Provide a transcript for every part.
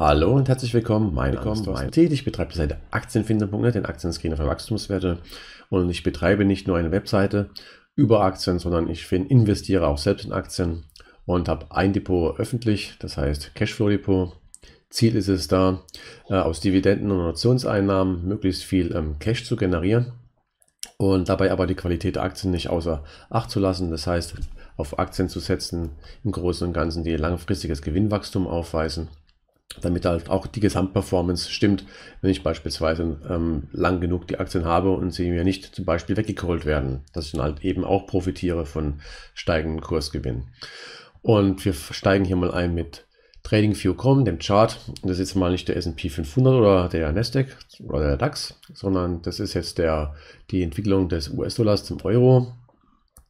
Hallo und herzlich willkommen. Mein Name ist mein Ich betreibe die Seite Aktienfinder.net, den Aktienscreener für Wachstumswerte. Und ich betreibe nicht nur eine Webseite über Aktien, sondern ich investiere auch selbst in Aktien und habe ein Depot öffentlich, das heißt Cashflow Depot. Ziel ist es da, äh, aus Dividenden und Notationseinnahmen möglichst viel ähm, Cash zu generieren und dabei aber die Qualität der Aktien nicht außer Acht zu lassen. Das heißt, auf Aktien zu setzen, im Großen und Ganzen, die langfristiges Gewinnwachstum aufweisen damit halt auch die Gesamtperformance stimmt, wenn ich beispielsweise ähm, lang genug die Aktien habe und sie mir nicht zum Beispiel weggekrollt werden, dass ich dann halt eben auch profitiere von steigenden Kursgewinn. Und wir steigen hier mal ein mit TradingView.com, dem Chart. Das ist jetzt mal nicht der S&P 500 oder der Nasdaq oder der DAX, sondern das ist jetzt der, die Entwicklung des US-Dollars zum Euro.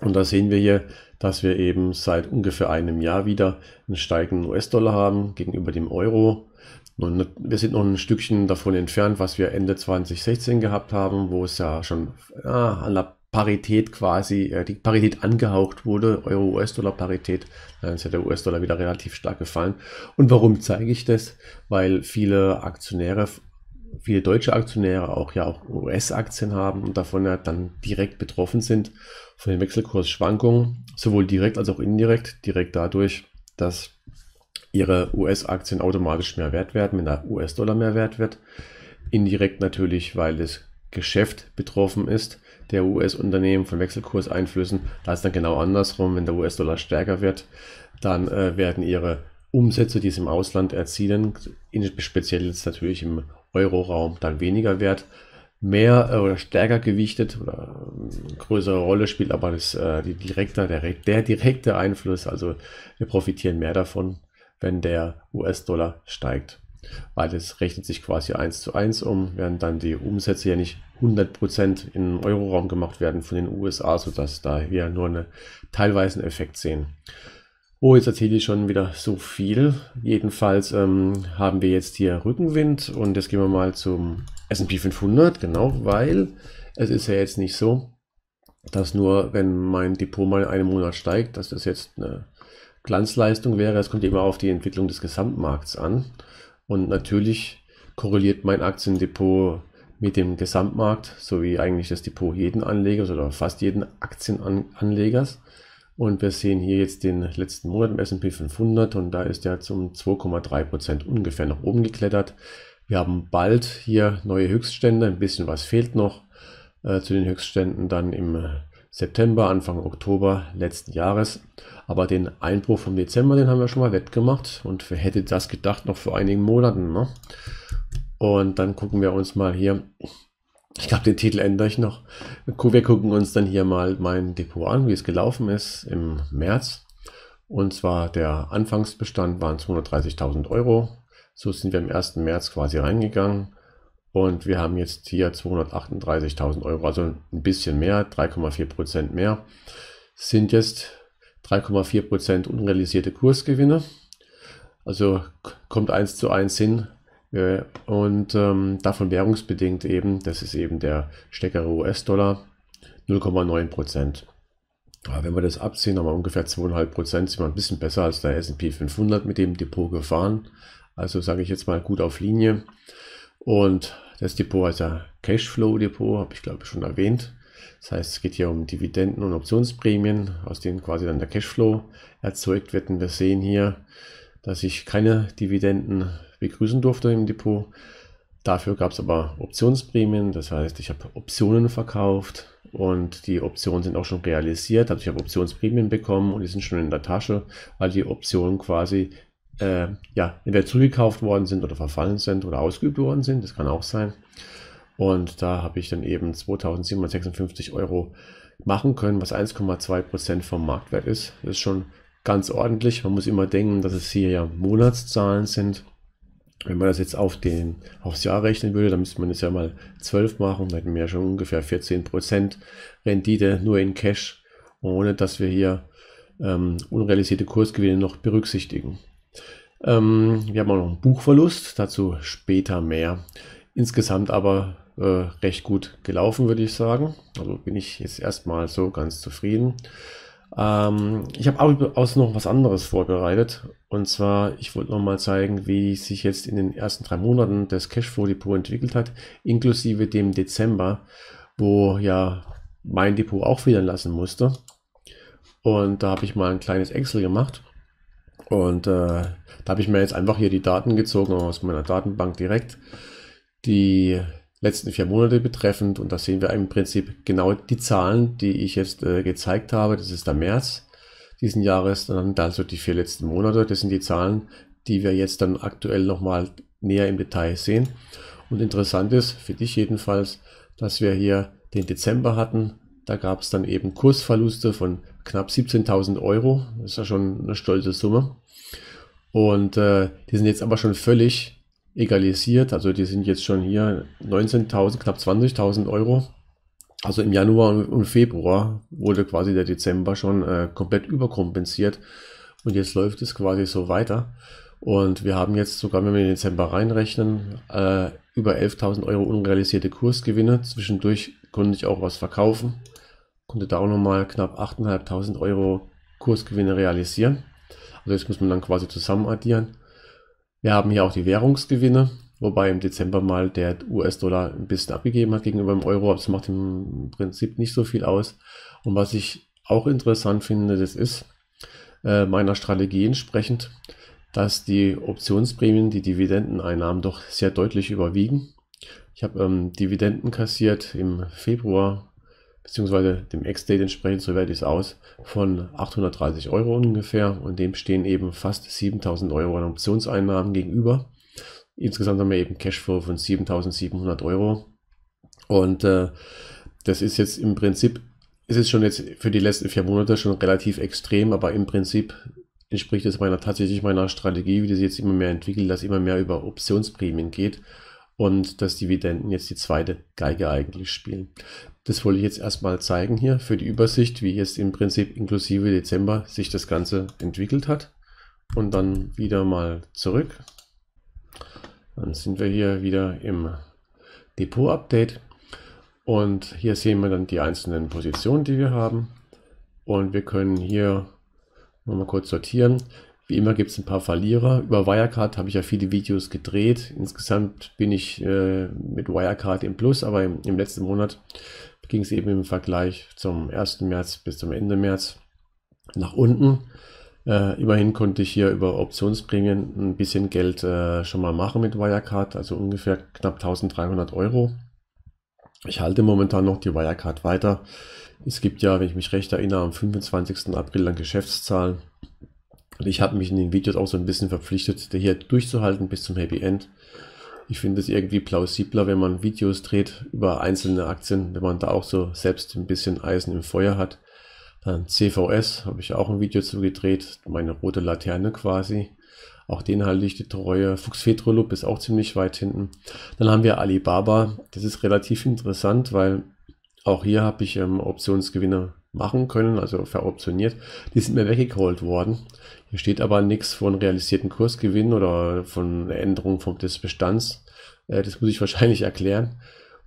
Und da sehen wir hier, dass wir eben seit ungefähr einem Jahr wieder einen steigenden US-Dollar haben gegenüber dem Euro. wir sind noch ein Stückchen davon entfernt, was wir Ende 2016 gehabt haben, wo es ja schon ah, an der Parität quasi, äh, die Parität angehaucht wurde, Euro-US-Dollar-Parität, dann ist ja der US-Dollar wieder relativ stark gefallen. Und warum zeige ich das? Weil viele Aktionäre viele deutsche Aktionäre auch ja auch US-Aktien haben und davon ja dann direkt betroffen sind von den Wechselkursschwankungen, sowohl direkt als auch indirekt, direkt dadurch, dass ihre US-Aktien automatisch mehr wert werden, wenn der US-Dollar mehr wert wird, indirekt natürlich, weil das Geschäft betroffen ist der US-Unternehmen von Wechselkurseinflüssen. Da ist dann genau andersrum, wenn der US-Dollar stärker wird, dann äh, werden ihre Umsätze, die sie im Ausland erzielen, speziell jetzt natürlich im Euroraum dann weniger wert, mehr äh, oder stärker gewichtet oder äh, größere Rolle spielt aber das, äh, die direkte, der, der direkte Einfluss. Also wir profitieren mehr davon, wenn der US-Dollar steigt. Weil es rechnet sich quasi eins zu eins um, während dann die Umsätze ja nicht 100% im Euroraum gemacht werden von den USA, sodass da wir nur einen teilweisen Effekt sehen. Oh, jetzt erzähle ich schon wieder so viel. Jedenfalls ähm, haben wir jetzt hier Rückenwind und jetzt gehen wir mal zum S&P 500, genau, weil es ist ja jetzt nicht so, dass nur wenn mein Depot mal in einem Monat steigt, dass das jetzt eine Glanzleistung wäre. Es kommt immer auf die Entwicklung des Gesamtmarkts an und natürlich korreliert mein Aktiendepot mit dem Gesamtmarkt, so wie eigentlich das Depot jeden Anlegers oder fast jeden Aktienanlegers. Und wir sehen hier jetzt den letzten Monat im S&P 500 und da ist er zum 2,3% ungefähr nach oben geklettert. Wir haben bald hier neue Höchststände, ein bisschen was fehlt noch äh, zu den Höchstständen dann im September, Anfang Oktober letzten Jahres. Aber den Einbruch vom Dezember, den haben wir schon mal wettgemacht und wer hätte das gedacht noch vor einigen Monaten. Ne? Und dann gucken wir uns mal hier ich glaube, den Titel ändere ich noch. Wir gucken uns dann hier mal mein Depot an, wie es gelaufen ist im März. Und zwar der Anfangsbestand waren 230.000 Euro. So sind wir am 1. März quasi reingegangen. Und wir haben jetzt hier 238.000 Euro, also ein bisschen mehr, 3,4% Prozent mehr. Sind jetzt 3,4% Prozent unrealisierte Kursgewinne. Also kommt eins zu eins hin, und ähm, davon währungsbedingt eben, das ist eben der steckere US-Dollar, 0,9 Prozent. Aber wenn wir das abziehen, haben wir ungefähr 2,5 Prozent, sind wir ein bisschen besser als der S&P 500 mit dem Depot gefahren. Also sage ich jetzt mal gut auf Linie. Und das Depot heißt ja Cashflow-Depot, habe ich glaube schon erwähnt. Das heißt, es geht hier um Dividenden und Optionsprämien, aus denen quasi dann der Cashflow erzeugt wird. Und wir sehen hier, dass ich keine Dividenden begrüßen durfte im Depot. Dafür gab es aber Optionsprämien, das heißt, ich habe Optionen verkauft und die Optionen sind auch schon realisiert. Also ich habe Optionsprämien bekommen und die sind schon in der Tasche, weil die Optionen quasi äh, ja, entweder zugekauft worden sind oder verfallen sind oder ausgeübt worden sind. Das kann auch sein. Und da habe ich dann eben 2756 Euro machen können, was 1,2% Prozent vom Marktwert ist. Das ist schon ganz ordentlich. Man muss immer denken, dass es hier ja Monatszahlen sind wenn man das jetzt auf den, aufs Jahr rechnen würde, dann müsste man es ja mal 12 machen, dann hätten wir ja schon ungefähr 14% Rendite nur in Cash, ohne dass wir hier ähm, unrealisierte Kursgewinne noch berücksichtigen. Ähm, wir haben auch noch einen Buchverlust, dazu später mehr. Insgesamt aber äh, recht gut gelaufen, würde ich sagen. Also bin ich jetzt erstmal so ganz zufrieden. Ähm, ich habe aber aus noch was anderes vorbereitet. Und zwar, ich wollte noch mal zeigen, wie sich jetzt in den ersten drei Monaten das Cashflow-Depot entwickelt hat, inklusive dem Dezember, wo ja mein Depot auch federn lassen musste. Und da habe ich mal ein kleines Excel gemacht. Und äh, da habe ich mir jetzt einfach hier die Daten gezogen aus meiner Datenbank direkt. Die letzten vier Monate betreffend. Und da sehen wir im Prinzip genau die Zahlen, die ich jetzt äh, gezeigt habe. Das ist der März diesen Jahres, dann also die vier letzten Monate. Das sind die Zahlen, die wir jetzt dann aktuell nochmal näher im Detail sehen. Und interessant ist, für dich jedenfalls, dass wir hier den Dezember hatten. Da gab es dann eben Kursverluste von knapp 17.000 Euro. Das ist ja schon eine stolze Summe. Und äh, die sind jetzt aber schon völlig egalisiert. Also die sind jetzt schon hier 19.000, knapp 20.000 Euro. Also im Januar und Februar wurde quasi der Dezember schon äh, komplett überkompensiert. Und jetzt läuft es quasi so weiter. Und wir haben jetzt sogar, wenn wir den Dezember reinrechnen, äh, über 11.000 Euro unrealisierte Kursgewinne. Zwischendurch konnte ich auch was verkaufen. Konnte da auch nochmal knapp 8.500 Euro Kursgewinne realisieren. Also jetzt muss man dann quasi zusammen addieren. Wir haben hier auch die Währungsgewinne, wobei im Dezember mal der US-Dollar ein bisschen abgegeben hat gegenüber dem Euro, aber es macht im Prinzip nicht so viel aus. Und was ich auch interessant finde, das ist äh, meiner Strategie entsprechend, dass die Optionsprämien die Dividendeneinnahmen doch sehr deutlich überwiegen. Ich habe ähm, Dividenden kassiert im Februar beziehungsweise dem Ex-Date entsprechend, so werde ich es aus, von 830 Euro ungefähr und dem stehen eben fast 7000 Euro an Optionseinnahmen gegenüber. Insgesamt haben wir eben Cashflow von 7700 Euro und äh, das ist jetzt im Prinzip, ist es schon jetzt für die letzten vier Monate schon relativ extrem, aber im Prinzip entspricht es meiner tatsächlich meiner Strategie, wie die sich jetzt immer mehr entwickelt, dass immer mehr über Optionsprämien geht und dass Dividenden jetzt die zweite Geige eigentlich spielen. Das wollte ich jetzt erstmal zeigen hier für die Übersicht, wie jetzt im Prinzip inklusive Dezember sich das Ganze entwickelt hat. Und dann wieder mal zurück. Dann sind wir hier wieder im Depot-Update. Und hier sehen wir dann die einzelnen Positionen, die wir haben. Und wir können hier nochmal kurz sortieren. Wie immer gibt es ein paar Verlierer. Über Wirecard habe ich ja viele Videos gedreht. Insgesamt bin ich äh, mit Wirecard im Plus, aber im, im letzten Monat ging es eben im Vergleich zum 1. März bis zum Ende März nach unten. Äh, immerhin konnte ich hier über Optionsprämien ein bisschen Geld äh, schon mal machen mit Wirecard, also ungefähr knapp 1300 Euro. Ich halte momentan noch die Wirecard weiter. Es gibt ja, wenn ich mich recht erinnere, am 25. April dann Geschäftszahlen. Und ich habe mich in den Videos auch so ein bisschen verpflichtet, hier durchzuhalten bis zum Happy End. Ich finde es irgendwie plausibler, wenn man Videos dreht über einzelne Aktien, wenn man da auch so selbst ein bisschen Eisen im Feuer hat. Dann CVS habe ich auch ein Video zu gedreht, meine rote Laterne quasi. Auch den halte ich die Treue. Fuchs Fetrolub ist auch ziemlich weit hinten. Dann haben wir Alibaba. Das ist relativ interessant, weil auch hier habe ich ähm, Optionsgewinne machen können, also veroptioniert. Die sind mir weggeholt worden. Hier steht aber nichts von realisierten Kursgewinn oder von Änderung des Bestands. Äh, das muss ich wahrscheinlich erklären.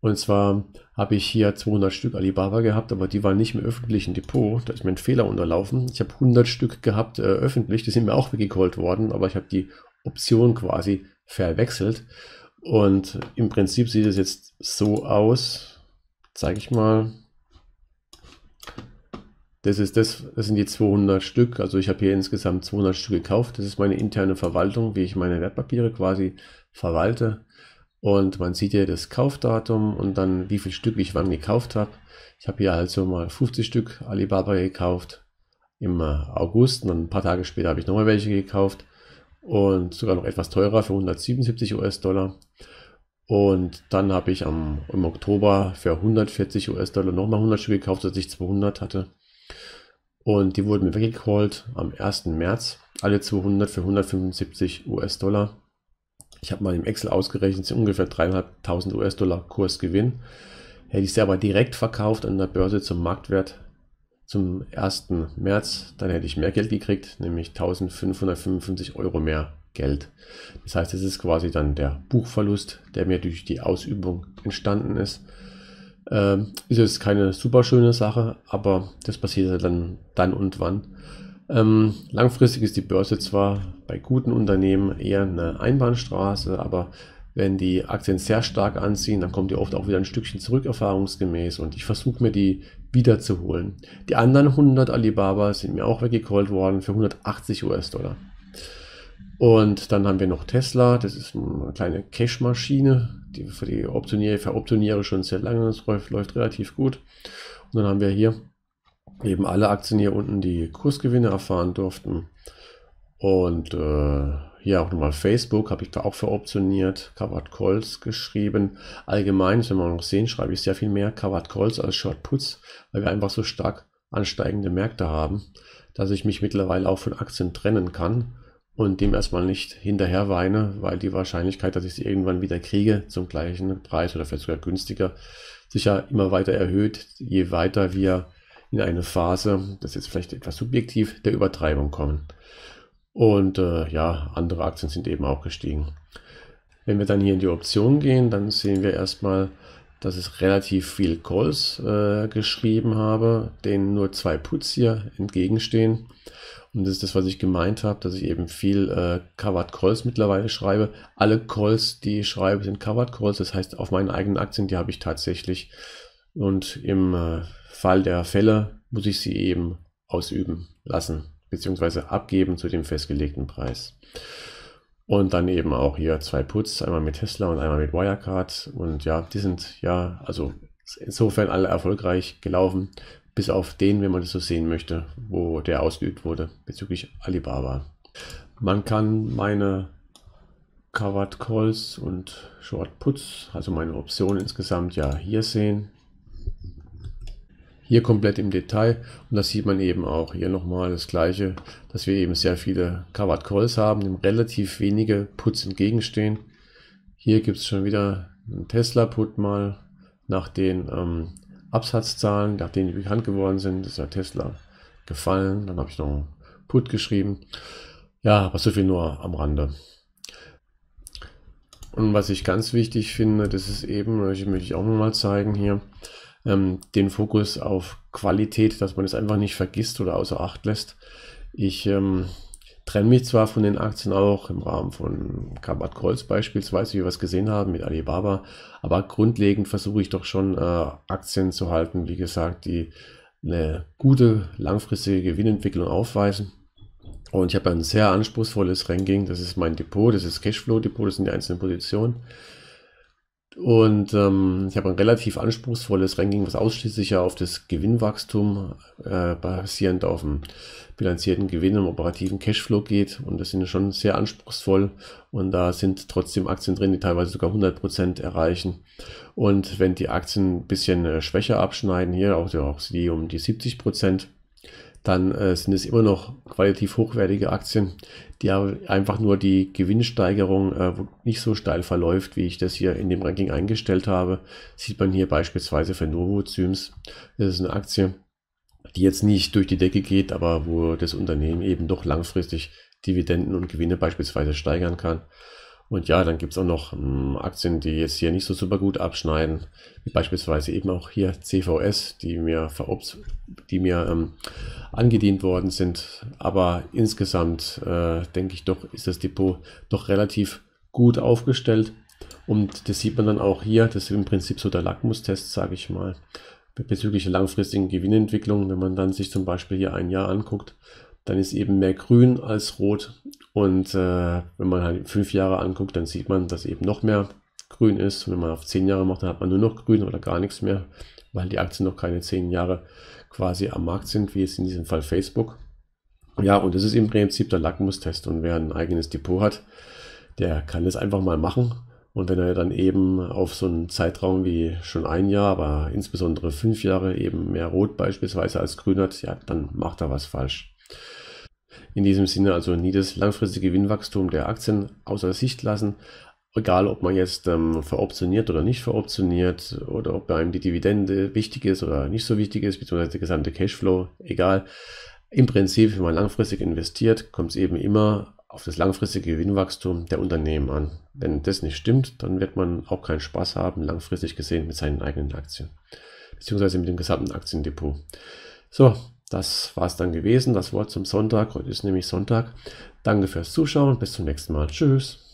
Und zwar habe ich hier 200 Stück Alibaba gehabt, aber die waren nicht im öffentlichen Depot. Da ist mir ein Fehler unterlaufen. Ich habe 100 Stück gehabt äh, öffentlich. Die sind mir auch weggeholt worden, aber ich habe die Option quasi verwechselt. Und im Prinzip sieht es jetzt so aus. Zeige ich mal. Das, ist das, das sind die 200 Stück. Also ich habe hier insgesamt 200 Stück gekauft. Das ist meine interne Verwaltung, wie ich meine Wertpapiere quasi verwalte. Und man sieht hier das Kaufdatum und dann wie viele Stück ich wann gekauft habe. Ich habe hier also mal 50 Stück Alibaba gekauft im äh, August und ein paar Tage später habe ich nochmal welche gekauft und sogar noch etwas teurer für 177 US-Dollar. Und dann habe ich am, im Oktober für 140 US-Dollar nochmal 100 Stück gekauft, dass ich 200 hatte. Und die wurden mir weggecallt am 1. März, alle 200 für 175 US-Dollar. Ich habe mal im Excel ausgerechnet, sind ungefähr 3.500 US-Dollar Kursgewinn. Hätte ich sie aber direkt verkauft an der Börse zum Marktwert zum 1. März, dann hätte ich mehr Geld gekriegt, nämlich 1555 Euro mehr Geld. Das heißt, es ist quasi dann der Buchverlust, der mir durch die Ausübung entstanden ist. Ähm, ist jetzt keine super schöne Sache, aber das passiert ja halt dann, dann und wann. Ähm, langfristig ist die Börse zwar bei guten Unternehmen eher eine Einbahnstraße, aber wenn die Aktien sehr stark anziehen, dann kommt die oft auch wieder ein Stückchen zurück, erfahrungsgemäß. Und ich versuche mir die wiederzuholen. Die anderen 100 Alibaba sind mir auch weggecallt worden für 180 US-Dollar. Und dann haben wir noch Tesla, das ist eine kleine cash maschine die für die Optioniere, veroptioniere schon sehr lange, das läuft, läuft relativ gut. Und dann haben wir hier eben alle Aktien hier unten, die Kursgewinne erfahren durften. Und äh, hier auch nochmal Facebook, habe ich da auch veroptioniert, Covered Calls geschrieben. Allgemein, das werden wir noch sehen, schreibe ich sehr viel mehr Covered Calls als Short Puts, weil wir einfach so stark ansteigende Märkte haben, dass ich mich mittlerweile auch von Aktien trennen kann und dem erstmal nicht hinterher weine, weil die Wahrscheinlichkeit, dass ich sie irgendwann wieder kriege, zum gleichen Preis oder vielleicht sogar günstiger, sich ja immer weiter erhöht, je weiter wir in eine Phase, das ist vielleicht etwas subjektiv, der Übertreibung kommen. Und äh, ja, andere Aktien sind eben auch gestiegen. Wenn wir dann hier in die Option gehen, dann sehen wir erstmal, dass es relativ viel Calls äh, geschrieben habe, denen nur zwei Puts hier entgegenstehen. Und das ist das, was ich gemeint habe, dass ich eben viel äh, Covered Calls mittlerweile schreibe. Alle Calls, die ich schreibe, sind Covered Calls. Das heißt, auf meinen eigenen Aktien, die habe ich tatsächlich. Und im äh, Fall der Fälle muss ich sie eben ausüben lassen, beziehungsweise abgeben zu dem festgelegten Preis. Und dann eben auch hier zwei Puts, einmal mit Tesla und einmal mit Wirecard. Und ja, die sind ja, also insofern alle erfolgreich gelaufen, bis auf den, wenn man das so sehen möchte, wo der ausgeübt wurde bezüglich Alibaba. Man kann meine Covered Calls und Short Puts, also meine Optionen insgesamt, ja hier sehen. Hier komplett im Detail und das sieht man eben auch hier nochmal das gleiche, dass wir eben sehr viele Covered Calls haben, dem relativ wenige Puts entgegenstehen. Hier gibt es schon wieder einen Tesla Put mal nach den ähm, Absatzzahlen, nachdem die bekannt geworden sind, ist ja Tesla gefallen. Dann habe ich noch einen Put geschrieben. Ja, aber so viel nur am Rande. Und was ich ganz wichtig finde, das ist eben, das möchte ich auch nochmal zeigen hier, ähm, den Fokus auf Qualität, dass man es das einfach nicht vergisst oder außer Acht lässt. Ich ähm, trenne mich zwar von den Aktien auch im Rahmen von Kabat Kreuz beispielsweise, wie wir es gesehen haben mit Alibaba, aber grundlegend versuche ich doch schon äh, Aktien zu halten, wie gesagt, die eine gute langfristige Gewinnentwicklung aufweisen. Und ich habe ein sehr anspruchsvolles Ranking, das ist mein Depot, das ist Cashflow-Depot, das sind die einzelnen Positionen. Und ähm, ich habe ein relativ anspruchsvolles Ranking, was ausschließlich ja auf das Gewinnwachstum äh, basierend auf dem bilanzierten Gewinn im operativen Cashflow geht. Und das sind schon sehr anspruchsvoll. Und da sind trotzdem Aktien drin, die teilweise sogar 100 Prozent erreichen. Und wenn die Aktien ein bisschen äh, schwächer abschneiden, hier auch, auch die um die 70 Prozent, dann äh, sind es immer noch qualitativ hochwertige Aktien, die einfach nur die Gewinnsteigerung äh, nicht so steil verläuft, wie ich das hier in dem Ranking eingestellt habe. Sieht man hier beispielsweise für Novozyms. Das ist eine Aktie, die jetzt nicht durch die Decke geht, aber wo das Unternehmen eben doch langfristig Dividenden und Gewinne beispielsweise steigern kann. Und ja, dann gibt es auch noch hm, Aktien, die jetzt hier nicht so super gut abschneiden, wie beispielsweise eben auch hier CVS, die mir, die mir ähm, angedient worden sind. Aber insgesamt äh, denke ich doch, ist das Depot doch relativ gut aufgestellt. Und das sieht man dann auch hier, das ist im Prinzip so der Lackmustest, sage ich mal bezüglich der langfristigen Gewinnentwicklung, wenn man dann sich zum Beispiel hier ein Jahr anguckt, dann ist eben mehr grün als rot. Und äh, wenn man halt fünf Jahre anguckt, dann sieht man, dass eben noch mehr grün ist. Und wenn man auf zehn Jahre macht, dann hat man nur noch grün oder gar nichts mehr, weil die Aktien noch keine zehn Jahre quasi am Markt sind, wie jetzt in diesem Fall Facebook. Ja, und das ist im Prinzip der Lackmustest. Und wer ein eigenes Depot hat, der kann das einfach mal machen und wenn er dann eben auf so einen Zeitraum wie schon ein Jahr, aber insbesondere fünf Jahre eben mehr Rot beispielsweise als Grün hat, ja, dann macht er was falsch. In diesem Sinne also nie das langfristige Gewinnwachstum der Aktien außer Sicht lassen. Egal, ob man jetzt ähm, veroptioniert oder nicht veroptioniert oder ob bei einem die Dividende wichtig ist oder nicht so wichtig ist, beziehungsweise der gesamte Cashflow, egal. Im Prinzip, wenn man langfristig investiert, kommt es eben immer auf das langfristige Gewinnwachstum der Unternehmen an. Wenn das nicht stimmt, dann wird man auch keinen Spaß haben, langfristig gesehen, mit seinen eigenen Aktien, beziehungsweise mit dem gesamten Aktiendepot. So, das war es dann gewesen, das Wort zum Sonntag. Heute ist nämlich Sonntag. Danke fürs Zuschauen, bis zum nächsten Mal. Tschüss.